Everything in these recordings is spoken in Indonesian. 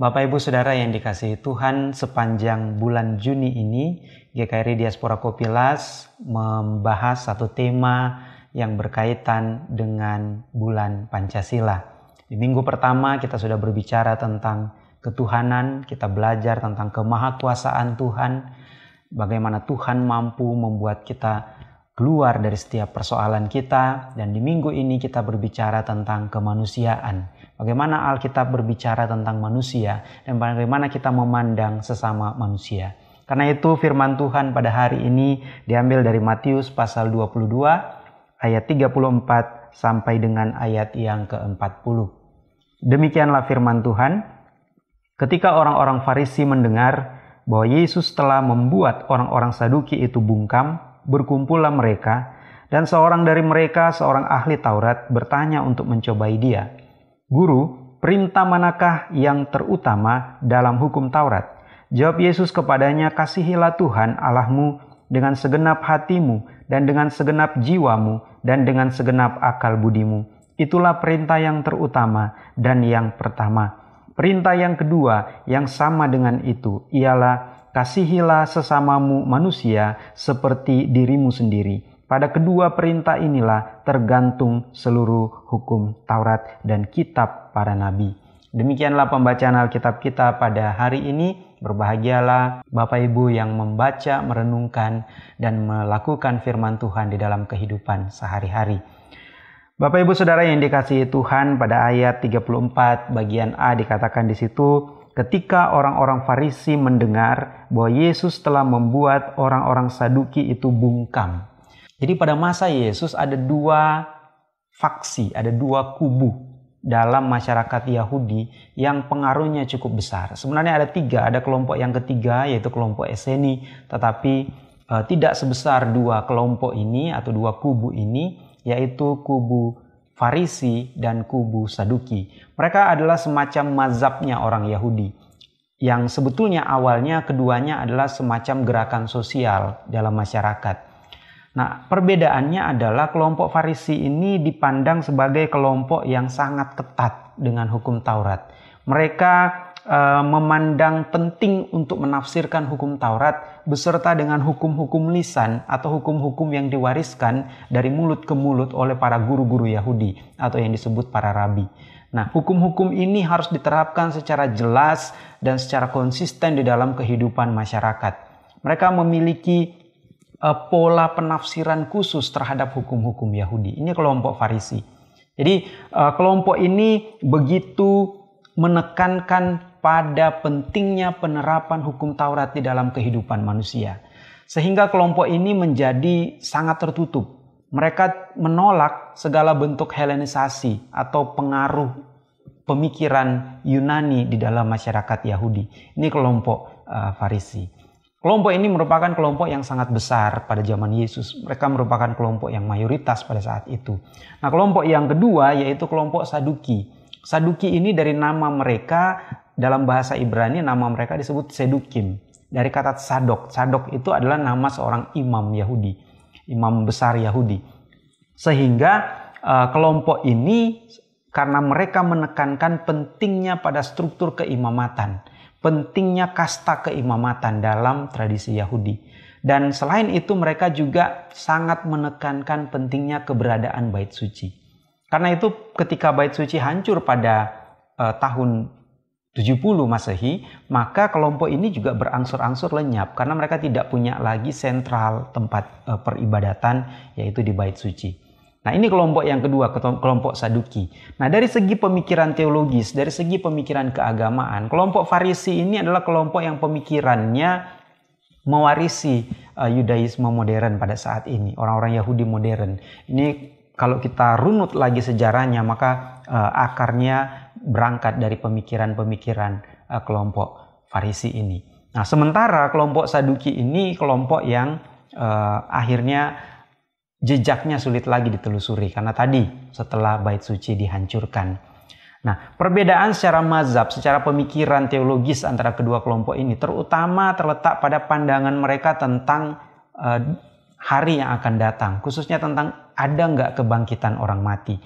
Bapak Ibu Saudara yang dikasihi Tuhan, sepanjang bulan Juni ini GKRI Diaspora Kopilas membahas satu tema yang berkaitan dengan bulan Pancasila. Di minggu pertama kita sudah berbicara tentang ketuhanan, kita belajar tentang kemahakuasaan Tuhan, bagaimana Tuhan mampu membuat kita keluar dari setiap persoalan kita dan di minggu ini kita berbicara tentang kemanusiaan Bagaimana Alkitab berbicara tentang manusia dan bagaimana kita memandang sesama manusia. Karena itu firman Tuhan pada hari ini diambil dari Matius pasal 22 ayat 34 sampai dengan ayat yang ke-40. Demikianlah firman Tuhan. Ketika orang-orang Farisi mendengar bahwa Yesus telah membuat orang-orang Saduki itu bungkam, berkumpullah mereka, dan seorang dari mereka, seorang ahli Taurat, bertanya untuk mencobai dia, Guru, perintah manakah yang terutama dalam hukum Taurat? Jawab Yesus kepadanya, kasihilah Tuhan Allahmu dengan segenap hatimu dan dengan segenap jiwamu dan dengan segenap akal budimu. Itulah perintah yang terutama dan yang pertama. Perintah yang kedua yang sama dengan itu ialah kasihilah sesamamu manusia seperti dirimu sendiri. Pada kedua perintah inilah tergantung seluruh hukum Taurat dan kitab para nabi. Demikianlah pembacaan Alkitab kita pada hari ini. Berbahagialah Bapak Ibu yang membaca, merenungkan, dan melakukan firman Tuhan di dalam kehidupan sehari-hari. Bapak Ibu Saudara yang dikasihi Tuhan pada ayat 34 bagian A dikatakan di situ, ketika orang-orang Farisi mendengar bahwa Yesus telah membuat orang-orang Saduki itu bungkam. Jadi pada masa Yesus ada dua faksi, ada dua kubu dalam masyarakat Yahudi yang pengaruhnya cukup besar. Sebenarnya ada tiga, ada kelompok yang ketiga yaitu kelompok Eseni, tetapi e, tidak sebesar dua kelompok ini atau dua kubu ini, yaitu kubu Farisi dan kubu Saduki. Mereka adalah semacam mazhabnya orang Yahudi yang sebetulnya awalnya keduanya adalah semacam gerakan sosial dalam masyarakat Nah, perbedaannya adalah kelompok Farisi ini dipandang sebagai kelompok yang sangat ketat dengan hukum Taurat. Mereka e, memandang penting untuk menafsirkan hukum Taurat beserta dengan hukum-hukum lisan atau hukum-hukum yang diwariskan dari mulut ke mulut oleh para guru-guru Yahudi atau yang disebut para rabi. Nah, hukum-hukum ini harus diterapkan secara jelas dan secara konsisten di dalam kehidupan masyarakat. Mereka memiliki Eh, pola penafsiran khusus terhadap hukum-hukum Yahudi. Ini kelompok Farisi. Jadi eh, kelompok ini begitu menekankan pada pentingnya penerapan hukum Taurat di dalam kehidupan manusia. Sehingga kelompok ini menjadi sangat tertutup. Mereka menolak segala bentuk Helenisasi atau pengaruh pemikiran Yunani di dalam masyarakat Yahudi. Ini kelompok uh, Farisi. Kelompok ini merupakan kelompok yang sangat besar pada zaman Yesus. Mereka merupakan kelompok yang mayoritas pada saat itu. Nah, kelompok yang kedua yaitu kelompok Saduki. Saduki ini dari nama mereka dalam bahasa Ibrani nama mereka disebut Sedukim. Dari kata Sadok. Sadok itu adalah nama seorang imam Yahudi, imam besar Yahudi. Sehingga eh, kelompok ini karena mereka menekankan pentingnya pada struktur keimamatan pentingnya kasta keimamatan dalam tradisi Yahudi. Dan selain itu mereka juga sangat menekankan pentingnya keberadaan bait suci. Karena itu ketika bait suci hancur pada eh, tahun 70 Masehi, maka kelompok ini juga berangsur-angsur lenyap karena mereka tidak punya lagi sentral tempat eh, peribadatan yaitu di bait suci. Nah, ini kelompok yang kedua, kelompok Saduki. Nah, dari segi pemikiran teologis, dari segi pemikiran keagamaan, kelompok Farisi ini adalah kelompok yang pemikirannya mewarisi eh, Yudaisme modern pada saat ini, orang-orang Yahudi modern. Ini kalau kita runut lagi sejarahnya, maka eh, akarnya berangkat dari pemikiran-pemikiran eh, kelompok Farisi ini. Nah, sementara kelompok Saduki ini kelompok yang akhirnya jejaknya sulit lagi ditelusuri karena tadi setelah bait suci dihancurkan. Nah, perbedaan secara mazhab, secara pemikiran teologis antara kedua kelompok ini terutama terletak pada pandangan mereka tentang uh, hari yang akan datang, khususnya tentang ada nggak kebangkitan orang mati.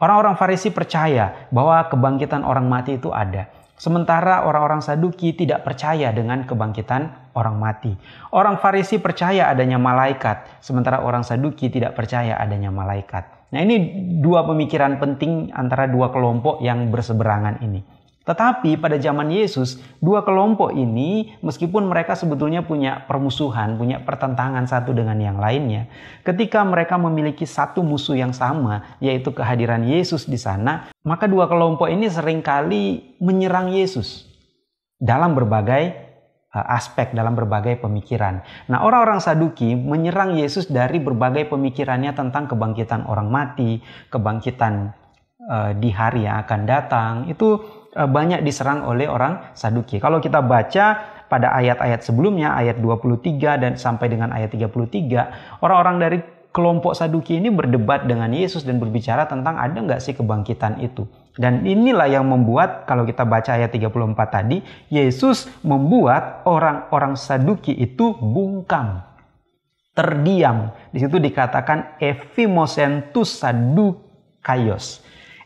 Orang-orang Farisi percaya bahwa kebangkitan orang mati itu ada, sementara orang-orang Saduki tidak percaya dengan kebangkitan orang mati. Orang Farisi percaya adanya malaikat, sementara orang Saduki tidak percaya adanya malaikat. Nah, ini dua pemikiran penting antara dua kelompok yang berseberangan ini. Tetapi pada zaman Yesus, dua kelompok ini meskipun mereka sebetulnya punya permusuhan, punya pertentangan satu dengan yang lainnya, ketika mereka memiliki satu musuh yang sama, yaitu kehadiran Yesus di sana, maka dua kelompok ini seringkali menyerang Yesus dalam berbagai Eh, aspek dalam berbagai pemikiran. Nah, orang-orang Saduki menyerang Yesus dari berbagai pemikirannya tentang kebangkitan orang mati, kebangkitan eh, di hari yang akan datang. Itu eh, banyak diserang oleh orang Saduki. Kalau kita baca pada ayat-ayat sebelumnya, ayat 23 dan sampai dengan ayat 33, orang-orang dari kelompok Saduki ini berdebat dengan Yesus dan berbicara tentang ada nggak sih kebangkitan itu. Dan inilah yang membuat kalau kita baca ayat 34 tadi, Yesus membuat orang-orang Saduki itu bungkam, terdiam. Di situ dikatakan ephimosentus sadukaios.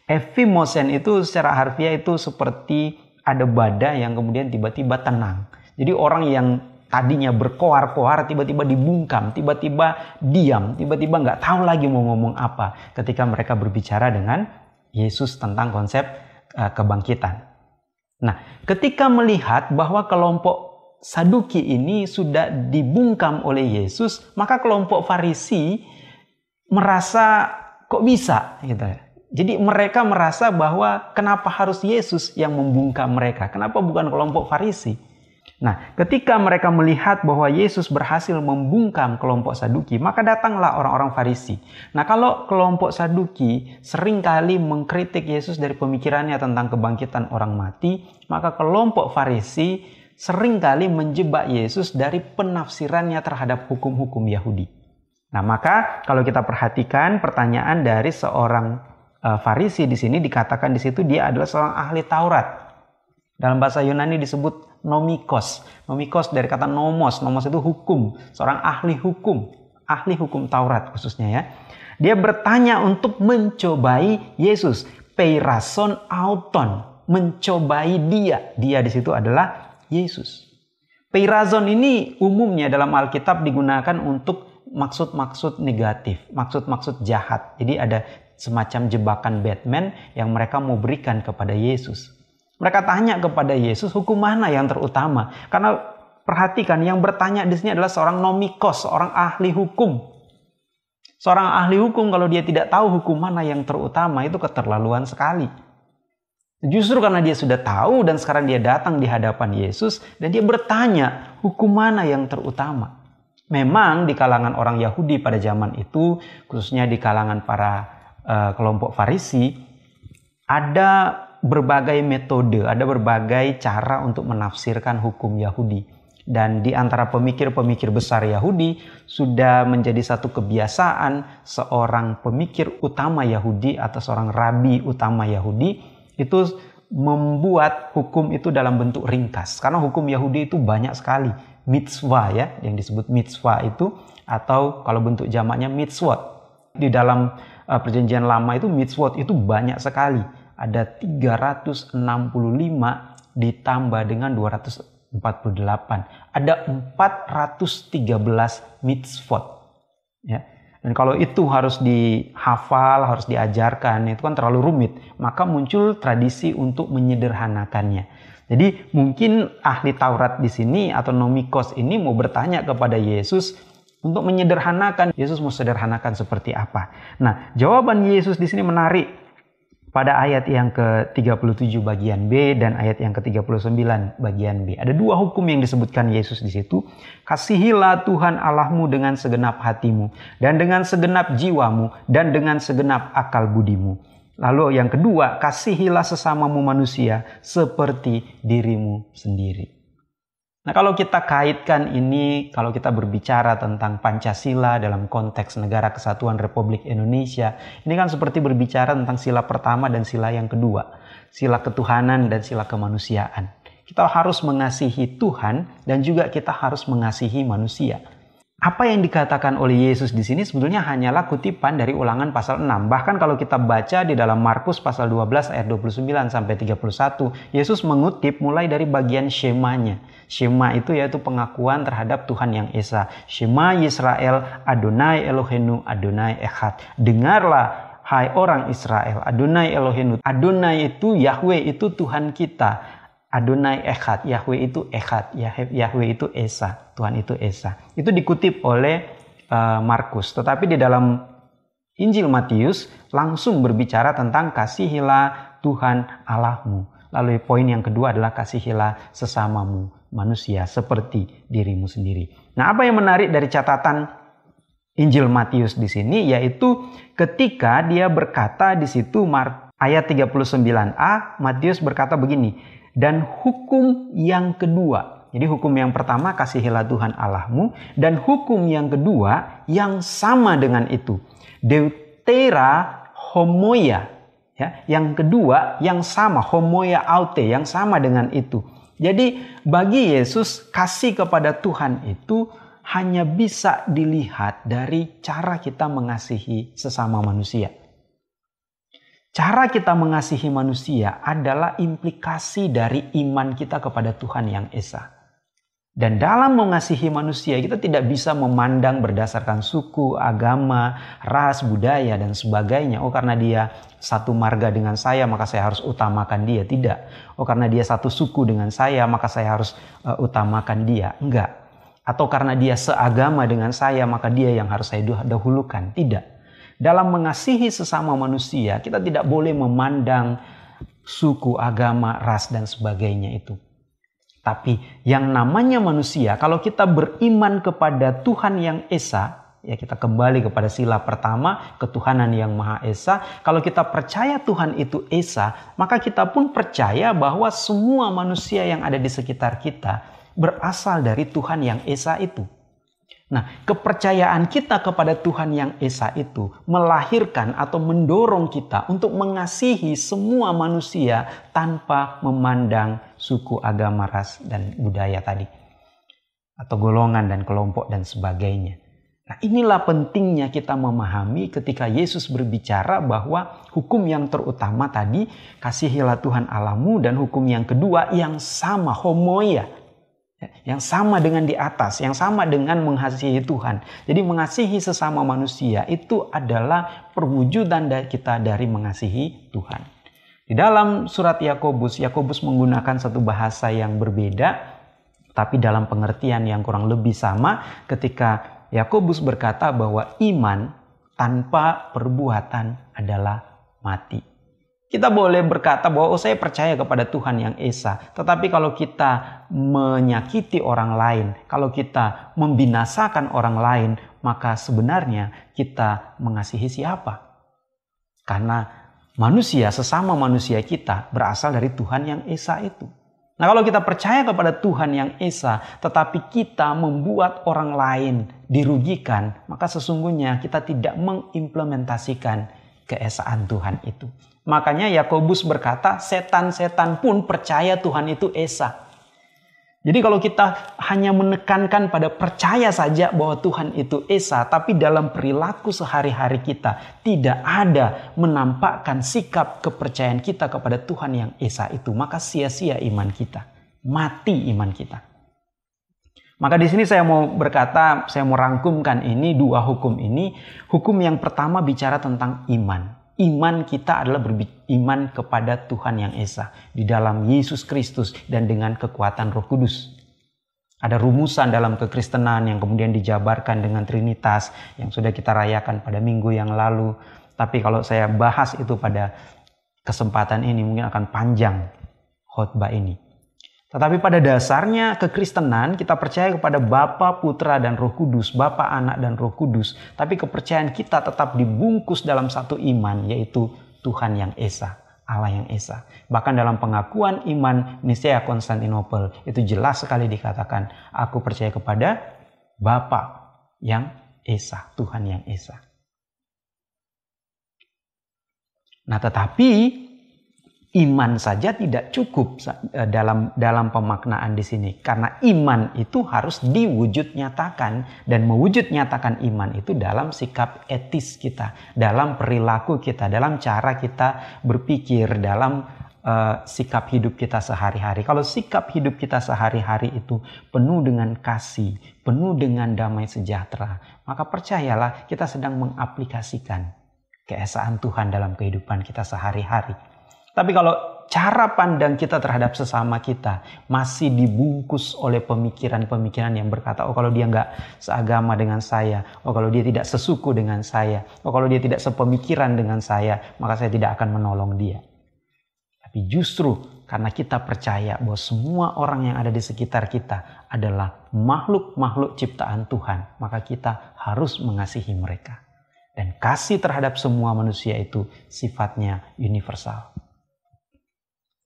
Ephimosen itu secara harfiah itu seperti ada badai yang kemudian tiba-tiba tenang. Jadi orang yang tadinya berkoar-koar tiba-tiba dibungkam, tiba-tiba diam, tiba-tiba nggak tahu lagi mau ngomong apa ketika mereka berbicara dengan Yesus tentang konsep uh, kebangkitan. Nah, ketika melihat bahwa kelompok Saduki ini sudah dibungkam oleh Yesus, maka kelompok Farisi merasa kok bisa gitu. Jadi mereka merasa bahwa kenapa harus Yesus yang membungkam mereka? Kenapa bukan kelompok Farisi? Nah, ketika mereka melihat bahwa Yesus berhasil membungkam kelompok Saduki, maka datanglah orang-orang Farisi. Nah, kalau kelompok Saduki seringkali mengkritik Yesus dari pemikirannya tentang kebangkitan orang mati, maka kelompok Farisi seringkali menjebak Yesus dari penafsirannya terhadap hukum-hukum Yahudi. Nah, maka kalau kita perhatikan pertanyaan dari seorang eh, Farisi di sini dikatakan di situ dia adalah seorang ahli Taurat. Dalam bahasa Yunani disebut nomikos. Nomikos dari kata nomos. Nomos itu hukum. Seorang ahli hukum. Ahli hukum Taurat khususnya ya. Dia bertanya untuk mencobai Yesus. Peirason auton. Mencobai dia. Dia di situ adalah Yesus. Peirazon ini umumnya dalam Alkitab digunakan untuk maksud-maksud negatif, maksud-maksud jahat. Jadi ada semacam jebakan Batman yang mereka mau berikan kepada Yesus. Mereka tanya kepada Yesus, hukum mana yang terutama? Karena perhatikan, yang bertanya di sini adalah seorang nomikos, seorang ahli hukum. Seorang ahli hukum kalau dia tidak tahu hukum mana yang terutama itu keterlaluan sekali. Justru karena dia sudah tahu dan sekarang dia datang di hadapan Yesus dan dia bertanya hukum mana yang terutama. Memang di kalangan orang Yahudi pada zaman itu, khususnya di kalangan para uh, kelompok Farisi, ada berbagai metode, ada berbagai cara untuk menafsirkan hukum Yahudi. Dan di antara pemikir-pemikir besar Yahudi sudah menjadi satu kebiasaan seorang pemikir utama Yahudi atau seorang rabi utama Yahudi itu membuat hukum itu dalam bentuk ringkas. Karena hukum Yahudi itu banyak sekali mitzvah ya, yang disebut mitzvah itu atau kalau bentuk jamaknya mitzvot. Di dalam eh, perjanjian lama itu mitzvot itu banyak sekali ada 365 ditambah dengan 248. Ada 413 mitzvot. Ya. Dan kalau itu harus dihafal, harus diajarkan, itu kan terlalu rumit. Maka muncul tradisi untuk menyederhanakannya. Jadi mungkin ahli Taurat di sini atau nomikos ini mau bertanya kepada Yesus untuk menyederhanakan. Yesus mau sederhanakan seperti apa? Nah, jawaban Yesus di sini menarik pada ayat yang ke-37 bagian B dan ayat yang ke-39 bagian B. Ada dua hukum yang disebutkan Yesus di situ. Kasihilah Tuhan Allahmu dengan segenap hatimu dan dengan segenap jiwamu dan dengan segenap akal budimu. Lalu yang kedua, kasihilah sesamamu manusia seperti dirimu sendiri. Nah, kalau kita kaitkan ini, kalau kita berbicara tentang Pancasila dalam konteks Negara Kesatuan Republik Indonesia, ini kan seperti berbicara tentang sila pertama dan sila yang kedua, sila ketuhanan dan sila kemanusiaan. Kita harus mengasihi Tuhan dan juga kita harus mengasihi manusia apa yang dikatakan oleh Yesus di sini sebetulnya hanyalah kutipan dari ulangan pasal 6. Bahkan kalau kita baca di dalam Markus pasal 12 ayat 29 sampai 31, Yesus mengutip mulai dari bagian Shemanya. Shema itu yaitu pengakuan terhadap Tuhan yang Esa. Shema Israel Adonai Elohenu Adonai Echad. Dengarlah Hai orang Israel, Adonai Elohenu. Adonai itu Yahweh, itu Tuhan kita. Adonai Echad, Yahweh itu Echad, Yahweh itu Esa, Tuhan itu Esa. Itu dikutip oleh uh, Markus. Tetapi di dalam Injil Matius langsung berbicara tentang kasihilah Tuhan Allahmu. Lalu poin yang kedua adalah kasihilah sesamamu manusia seperti dirimu sendiri. Nah, apa yang menarik dari catatan Injil Matius di sini yaitu ketika dia berkata di situ ayat 39a Matius berkata begini, dan hukum yang kedua, jadi hukum yang pertama kasihilah Tuhan Allahmu dan hukum yang kedua yang sama dengan itu. Deutera Homoya, ya yang kedua yang sama Homoya aute yang sama dengan itu jadi bagi Yesus kasih kepada Tuhan itu hanya bisa dilihat dari cara kita mengasihi sesama manusia Cara kita mengasihi manusia adalah implikasi dari iman kita kepada Tuhan yang Esa. Dan dalam mengasihi manusia, kita tidak bisa memandang berdasarkan suku, agama, ras, budaya, dan sebagainya. Oh, karena dia satu marga dengan saya, maka saya harus utamakan dia. Tidak. Oh, karena dia satu suku dengan saya, maka saya harus uh, utamakan dia. Enggak. Atau karena dia seagama dengan saya, maka dia yang harus saya dahulukan. Tidak dalam mengasihi sesama manusia, kita tidak boleh memandang suku, agama, ras, dan sebagainya itu. Tapi yang namanya manusia, kalau kita beriman kepada Tuhan yang Esa, ya kita kembali kepada sila pertama, ketuhanan yang Maha Esa. Kalau kita percaya Tuhan itu Esa, maka kita pun percaya bahwa semua manusia yang ada di sekitar kita berasal dari Tuhan yang Esa itu. Nah, kepercayaan kita kepada Tuhan yang Esa itu melahirkan atau mendorong kita untuk mengasihi semua manusia tanpa memandang suku, agama, ras, dan budaya tadi, atau golongan dan kelompok, dan sebagainya. Nah, inilah pentingnya kita memahami ketika Yesus berbicara bahwa hukum yang terutama tadi, kasihilah Tuhan Alamu, dan hukum yang kedua yang sama, homoya, yang sama dengan di atas, yang sama dengan mengasihi Tuhan. Jadi mengasihi sesama manusia itu adalah perwujudan dari kita dari mengasihi Tuhan. Di dalam surat Yakobus, Yakobus menggunakan satu bahasa yang berbeda tapi dalam pengertian yang kurang lebih sama ketika Yakobus berkata bahwa iman tanpa perbuatan adalah mati. Kita boleh berkata bahwa oh saya percaya kepada Tuhan yang Esa. Tetapi kalau kita menyakiti orang lain, kalau kita membinasakan orang lain, maka sebenarnya kita mengasihi siapa? Karena manusia, sesama manusia kita berasal dari Tuhan yang Esa itu. Nah kalau kita percaya kepada Tuhan yang Esa, tetapi kita membuat orang lain dirugikan, maka sesungguhnya kita tidak mengimplementasikan keesaan Tuhan itu. Makanya Yakobus berkata, setan-setan pun percaya Tuhan itu Esa. Jadi kalau kita hanya menekankan pada percaya saja bahwa Tuhan itu Esa, tapi dalam perilaku sehari-hari kita tidak ada menampakkan sikap kepercayaan kita kepada Tuhan yang Esa itu, maka sia-sia iman kita, mati iman kita. Maka di sini saya mau berkata, saya mau rangkumkan ini dua hukum ini. Hukum yang pertama bicara tentang iman iman kita adalah iman kepada Tuhan yang Esa di dalam Yesus Kristus dan dengan kekuatan Roh Kudus. Ada rumusan dalam kekristenan yang kemudian dijabarkan dengan Trinitas yang sudah kita rayakan pada minggu yang lalu. Tapi kalau saya bahas itu pada kesempatan ini mungkin akan panjang khotbah ini. Tetapi pada dasarnya kekristenan kita percaya kepada Bapa, Putra, dan Roh Kudus, Bapa, Anak, dan Roh Kudus. Tapi kepercayaan kita tetap dibungkus dalam satu iman, yaitu Tuhan yang Esa, Allah yang Esa. Bahkan dalam pengakuan iman Nicea Konstantinopel itu jelas sekali dikatakan, aku percaya kepada Bapa yang Esa, Tuhan yang Esa. Nah tetapi iman saja tidak cukup e, dalam dalam pemaknaan di sini karena iman itu harus diwujud nyatakan dan mewujud nyatakan iman itu dalam sikap etis kita, dalam perilaku kita, dalam cara kita berpikir, dalam uh, sikap hidup kita sehari-hari. Kalau sikap hidup kita sehari-hari itu penuh dengan kasih, penuh dengan damai sejahtera, maka percayalah kita sedang mengaplikasikan keesaan Tuhan dalam kehidupan kita sehari-hari tapi kalau cara pandang kita terhadap sesama kita masih dibungkus oleh pemikiran-pemikiran yang berkata, oh kalau dia nggak seagama dengan saya, oh kalau dia tidak sesuku dengan saya, oh kalau dia tidak sepemikiran dengan saya, maka saya tidak akan menolong dia. Tapi justru karena kita percaya bahwa semua orang yang ada di sekitar kita adalah makhluk-makhluk ciptaan Tuhan, maka kita harus mengasihi mereka. Dan kasih terhadap semua manusia itu sifatnya universal.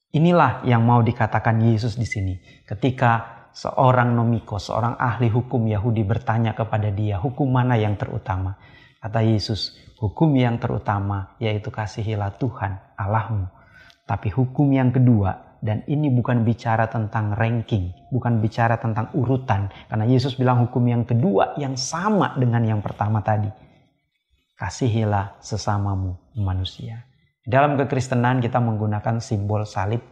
Inilah yang mau dikatakan Yesus di sini ketika seorang nomiko, seorang ahli hukum Yahudi bertanya kepada dia, hukum mana yang terutama? Kata Yesus, hukum yang terutama yaitu kasihilah Tuhan Allahmu. Tapi hukum yang kedua, dan ini bukan bicara tentang ranking, bukan bicara tentang urutan. Karena Yesus bilang hukum yang kedua yang sama dengan yang pertama tadi. Kasihilah sesamamu manusia. Dalam kekristenan kita menggunakan simbol salib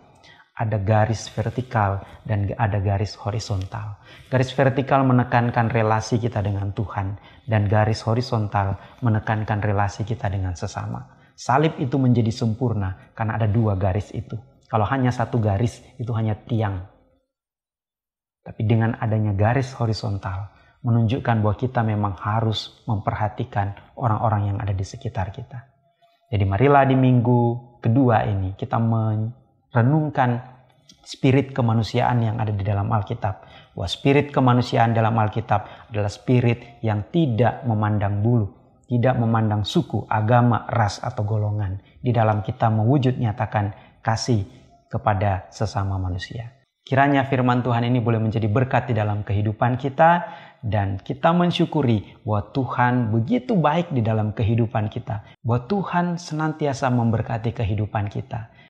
ada garis vertikal dan ada garis horizontal. Garis vertikal menekankan relasi kita dengan Tuhan dan garis horizontal menekankan relasi kita dengan sesama. Salib itu menjadi sempurna karena ada dua garis itu. Kalau hanya satu garis itu hanya tiang. Tapi dengan adanya garis horizontal menunjukkan bahwa kita memang harus memperhatikan orang-orang yang ada di sekitar kita. Jadi marilah di minggu kedua ini kita merenungkan spirit kemanusiaan yang ada di dalam Alkitab. Bahwa spirit kemanusiaan dalam Alkitab adalah spirit yang tidak memandang bulu, tidak memandang suku, agama, ras, atau golongan. Di dalam kita mewujud nyatakan kasih kepada sesama manusia. Kiranya firman Tuhan ini boleh menjadi berkat di dalam kehidupan kita dan kita mensyukuri bahwa Tuhan begitu baik di dalam kehidupan kita, bahwa Tuhan senantiasa memberkati kehidupan kita.